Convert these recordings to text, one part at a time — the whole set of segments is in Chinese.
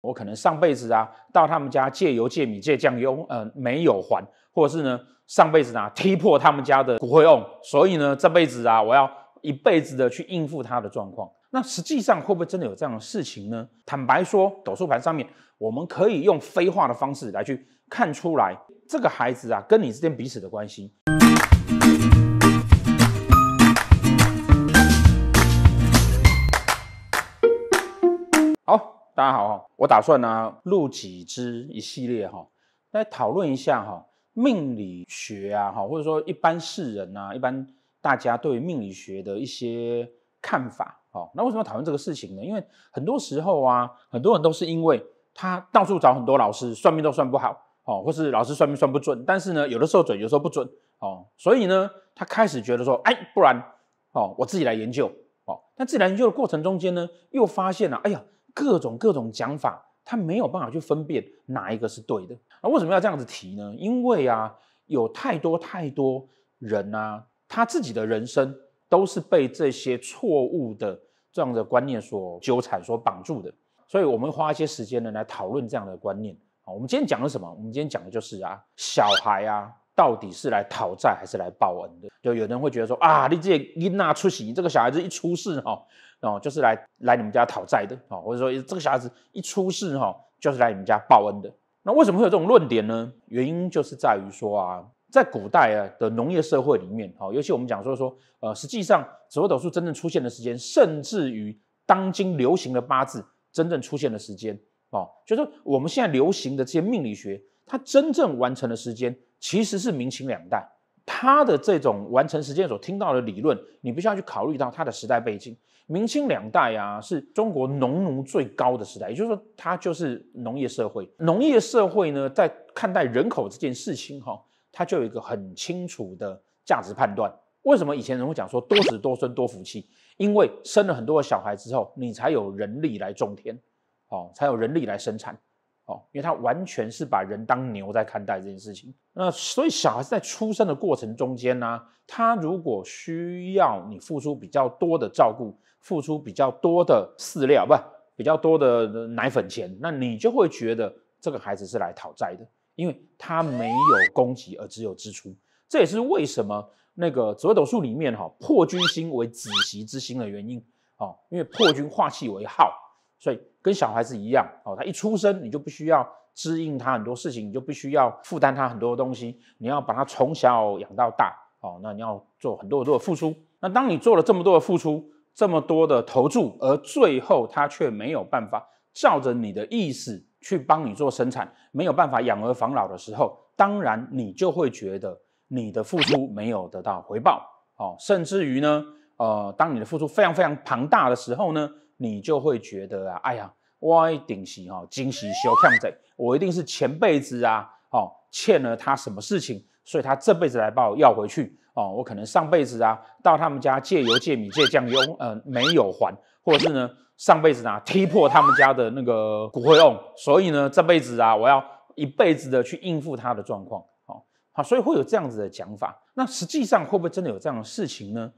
我可能上辈子啊，到他们家借油借米借酱油，呃，没有还，或者是呢，上辈子啊踢破他们家的骨灰瓮，所以呢，这辈子啊，我要一辈子的去应付他的状况。那实际上会不会真的有这样的事情呢？坦白说，斗数盘上面，我们可以用非化的方式来去看出来，这个孩子啊，跟你之间彼此的关系。大家好，我打算呢录几支一系列哈，来讨论一下哈命理学啊哈，或者说一般世人呐，一般大家对命理学的一些看法哦。那为什么讨论这个事情呢？因为很多时候啊，很多人都是因为他到处找很多老师算命都算不好哦，或是老师算命算不准，但是呢，有的时候准，有时候不准哦。所以呢，他开始觉得说，哎，不然哦，我自己来研究哦。但自己来研究的过程中间呢，又发现了，哎呀。各种各种讲法，他没有办法去分辨哪一个是对的。那为什么要这样子提呢？因为啊，有太多太多人啊，他自己的人生都是被这些错误的这样的观念所纠缠、所绑住的。所以，我们花一些时间呢来讨论这样的观念好，我们今天讲的什么？我们今天讲的就是啊，小孩啊，到底是来讨债还是来报恩的？就有人会觉得说啊，你这因娜出息？这个小孩子一出事哈。哦，就是来来你们家讨债的啊，或者说这个小孩子一出事哈，就是来你们家报恩的。那为什么会有这种论点呢？原因就是在于说啊，在古代啊的农业社会里面，哦，尤其我们讲说说，呃，实际上紫微斗数真正出现的时间，甚至于当今流行的八字真正出现的时间，哦，就是我们现在流行的这些命理学，它真正完成的时间其实是明清两代。他的这种完成时间所听到的理论，你必须要去考虑到他的时代背景。明清两代啊，是中国农奴最高的时代，也就是说，他就是农业社会。农业社会呢，在看待人口这件事情哈，他就有一个很清楚的价值判断。为什么以前人会讲说多子多孙多福气？因为生了很多小孩之后，你才有人力来种田，哦，才有人力来生产。哦，因为他完全是把人当牛在看待这件事情。那所以小孩子在出生的过程中间呢，他如果需要你付出比较多的照顾，付出比较多的饲料，不，比较多的奶粉钱，那你就会觉得这个孩子是来讨债的，因为他没有供给而只有支出。这也是为什么那个紫微斗数里面哈，破军星为子息之星的原因哦，因为破军化气为耗。所以跟小孩子一样哦，他一出生你就必需要支应他很多事情，你就必需要负担他很多东西，你要把他从小养到大哦。那你要做很多很多的付出。那当你做了这么多的付出、这么多的投注，而最后他却没有办法照着你的意思去帮你做生产，没有办法养儿防老的时候，当然你就会觉得你的付出没有得到回报哦。甚至于呢，呃，当你的付出非常非常庞大的时候呢？你就会觉得啊，哎呀，一定是哈，惊喜小 h o 我一定是前辈子啊，哦，欠了他什么事情，所以他这辈子来把我要回去哦，我可能上辈子啊，到他们家借油借米借酱油，呃，没有还，或者是呢，上辈子啊，踢破他们家的那个骨灰瓮，所以呢，这辈子啊，我要一辈子的去应付他的状况，哦，好，所以会有这样子的讲法，那实际上会不会真的有这样的事情呢？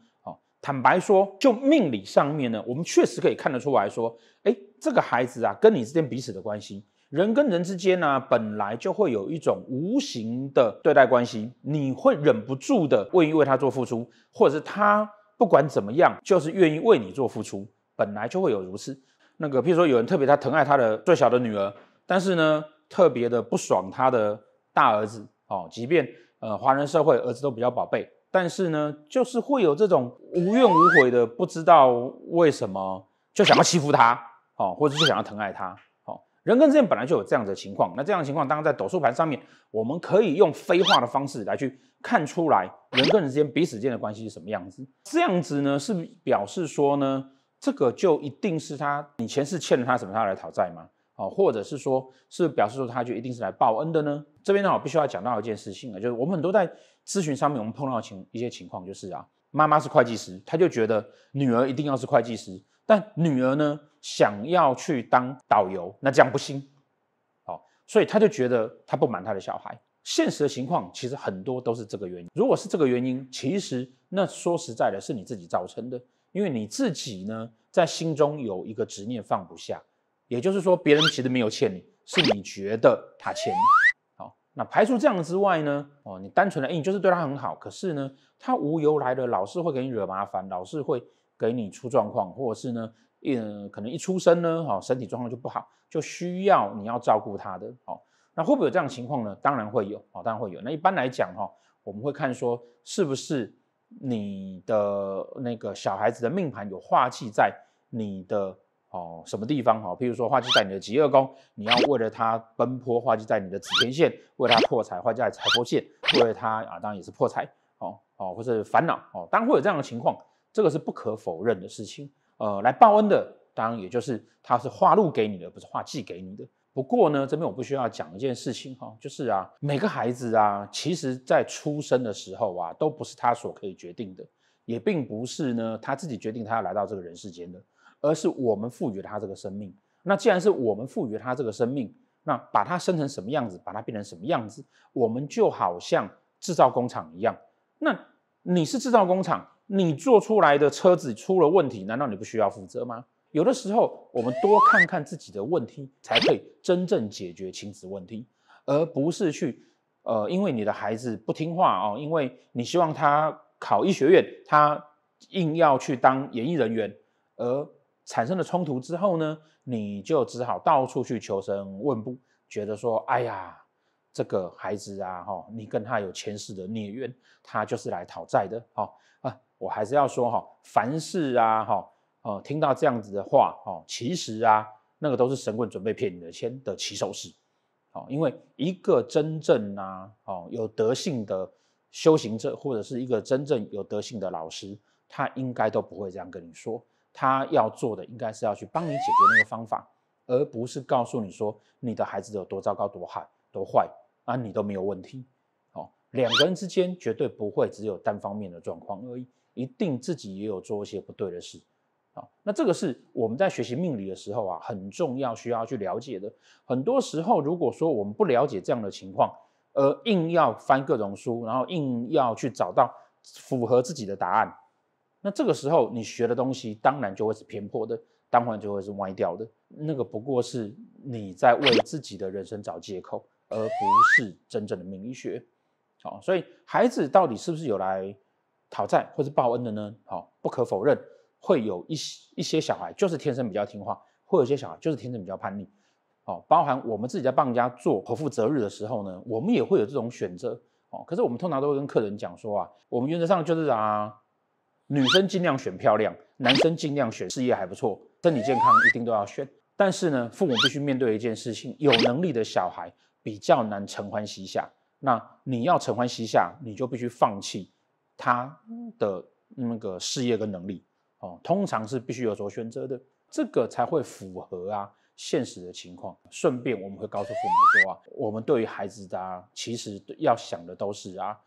坦白说，就命理上面呢，我们确实可以看得出来说，哎，这个孩子啊，跟你之间彼此的关系，人跟人之间呢，本来就会有一种无形的对待关系，你会忍不住的愿意为他做付出，或者是他不管怎么样，就是愿意为你做付出，本来就会有如此。那个，譬如说，有人特别他疼爱他的最小的女儿，但是呢，特别的不爽他的大儿子，哦，即便呃，华人社会儿子都比较宝贝。但是呢，就是会有这种无怨无悔的，不知道为什么就想要欺负他，哦，或者是想要疼爱他，哦，人跟之间本来就有这样子的情况。那这样的情况，当然在斗数盘上面，我们可以用飞话的方式来去看出来人跟人之间彼此间的关系是什么样子。这样子呢，是表示说呢，这个就一定是他你前世欠了他什么，他来讨债吗？哦，或者是说，是表示说他就一定是来报恩的呢？这边呢，我必须要讲到一件事情啊，就是我们很多在。咨询上面我们碰到情一些情况就是啊，妈妈是会计师，他就觉得女儿一定要是会计师，但女儿呢想要去当导游，那这样不行，好，所以他就觉得他不满他的小孩。现实的情况其实很多都是这个原因。如果是这个原因，其实那说实在的，是你自己造成的，因为你自己呢在心中有一个执念放不下，也就是说别人其实没有欠你，是你觉得他欠你。那排除这样之外呢？哦，你单纯的你就是对他很好，可是呢，他无由来的老是会给你惹麻烦，老是会给你出状况，或者是呢，嗯，可能一出生呢，哈，身体状况就不好，就需要你要照顾他的。哦，那会不会有这样情况呢？当然会有啊，当然会有。那一般来讲哈，我们会看说是不是你的那个小孩子的命盘有化气在你的。哦，什么地方哈？譬如说，画就在你的极恶宫，你要为了他奔波；画就在你的紫天线，为他破财；画在财帛线，为了他啊，当然也是破财。哦哦，或是烦恼哦，当然会有这样的情况，这个是不可否认的事情。呃，来报恩的，当然也就是他是画路给你的，不是画寄给你的。不过呢，这边我不需要讲一件事情哈，就是啊，每个孩子啊，其实在出生的时候啊，都不是他所可以决定的，也并不是呢他自己决定他要来到这个人世间的。而是我们赋予他这个生命。那既然是我们赋予他这个生命，那把它生成什么样子，把它变成什么样子，我们就好像制造工厂一样。那你是制造工厂，你做出来的车子出了问题，难道你不需要负责吗？有的时候，我们多看看自己的问题，才可以真正解决亲子问题，而不是去，呃，因为你的孩子不听话哦，因为你希望他考医学院，他硬要去当演艺人员，而。产生了冲突之后呢，你就只好到处去求神问卜，觉得说，哎呀，这个孩子啊，哈，你跟他有前世的孽缘，他就是来讨债的，好啊，我还是要说哈，凡事啊，哈，哦，听到这样子的话，哦，其实啊，那个都是神棍准备骗你的钱的起手式，好，因为一个真正啊，哦，有德性的修行者，或者是一个真正有德性的老师，他应该都不会这样跟你说。他要做的应该是要去帮你解决那个方法，而不是告诉你说你的孩子有多糟糕、多害、多坏啊，你都没有问题。哦，两个人之间绝对不会只有单方面的状况而已，一定自己也有做一些不对的事。啊，那这个是我们在学习命理的时候啊，很重要需要去了解的。很多时候，如果说我们不了解这样的情况，而硬要翻各种书，然后硬要去找到符合自己的答案。那这个时候，你学的东西当然就会是偏颇的，当然就会是歪掉的。那个不过是你在为自己的人生找借口，而不是真正的命理学。好，所以孩子到底是不是有来讨债或是报恩的呢？好，不可否认，会有一些一些小孩就是天生比较听话，会有一些小孩就是天生比较叛逆。哦，包含我们自己在帮人家做口腹择日的时候呢，我们也会有这种选择。哦，可是我们通常都会跟客人讲说啊，我们原则上就是啊，女生尽量选漂亮，男生尽量选事业还不错，身体健康一定都要选。但是呢，父母必须面对一件事情：有能力的小孩比较难承欢膝下。那你要承欢膝下，你就必须放弃他的那个事业跟能力哦。通常是必须有所选择的，这个才会符合啊现实的情况。顺便我们会告诉父母说啊，我们对于孩子的其实要想的都是啊，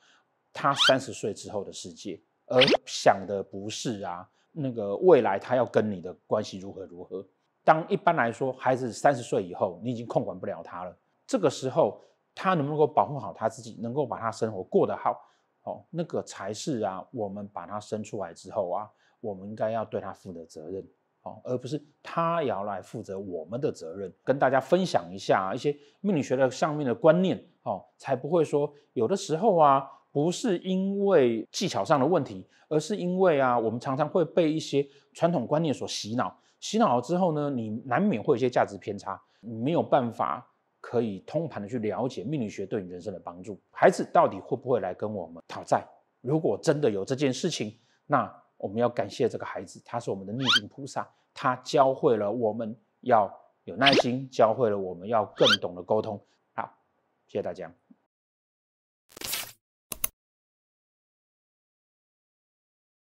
他三十岁之后的世界。而想的不是啊，那个未来他要跟你的关系如何如何？当一般来说，孩子三十岁以后，你已经控管不了他了。这个时候，他能不能够保护好他自己，能够把他生活过得好，哦，那个才是啊，我们把他生出来之后啊，我们应该要对他负的责任，哦，而不是他也要来负责我们的责任。跟大家分享一下一些命理学的上面的观念，哦，才不会说有的时候啊。不是因为技巧上的问题，而是因为啊，我们常常会被一些传统观念所洗脑，洗脑了之后呢，你难免会有一些价值偏差，你没有办法可以通盘的去了解命理学对你人生的帮助。孩子到底会不会来跟我们讨债？如果真的有这件事情，那我们要感谢这个孩子，他是我们的逆境菩萨，他教会了我们要有耐心，教会了我们要更懂得沟通。好，谢谢大家。